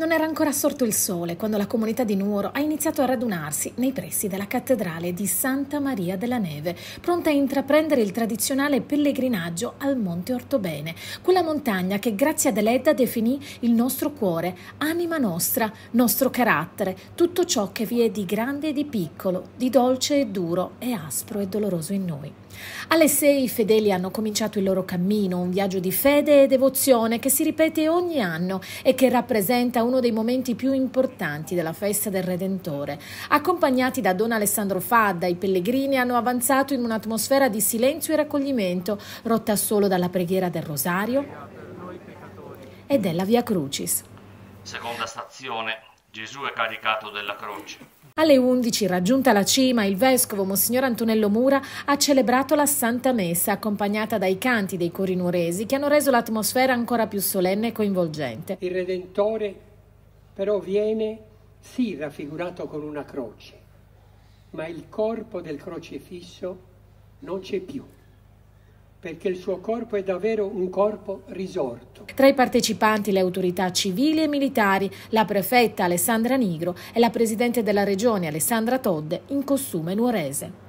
Non era ancora sorto il sole quando la comunità di Nuoro ha iniziato a radunarsi nei pressi della cattedrale di Santa Maria della Neve, pronta a intraprendere il tradizionale pellegrinaggio al Monte Ortobene, quella montagna che Grazia Deledda definì il nostro cuore, anima nostra, nostro carattere, tutto ciò che vi è di grande e di piccolo, di dolce e duro e aspro e doloroso in noi. Alle sei i fedeli hanno cominciato il loro cammino, un viaggio di fede e devozione che si ripete ogni anno e che rappresenta un uno dei momenti più importanti della festa del Redentore. Accompagnati da Don Alessandro Fadda, i pellegrini hanno avanzato in un'atmosfera di silenzio e raccoglimento, rotta solo dalla preghiera del Rosario e della Via Crucis. Seconda stazione, Gesù è caricato della croce. Alle 11, raggiunta la cima, il vescovo Monsignor Antonello Mura ha celebrato la Santa Messa, accompagnata dai canti dei cori nuoresi che hanno reso l'atmosfera ancora più solenne e coinvolgente. Il Redentore però viene sì raffigurato con una croce, ma il corpo del crocifisso non c'è più perché il suo corpo è davvero un corpo risorto. Tra i partecipanti le autorità civili e militari, la prefetta Alessandra Nigro e la presidente della regione Alessandra Todde in costume nuorese.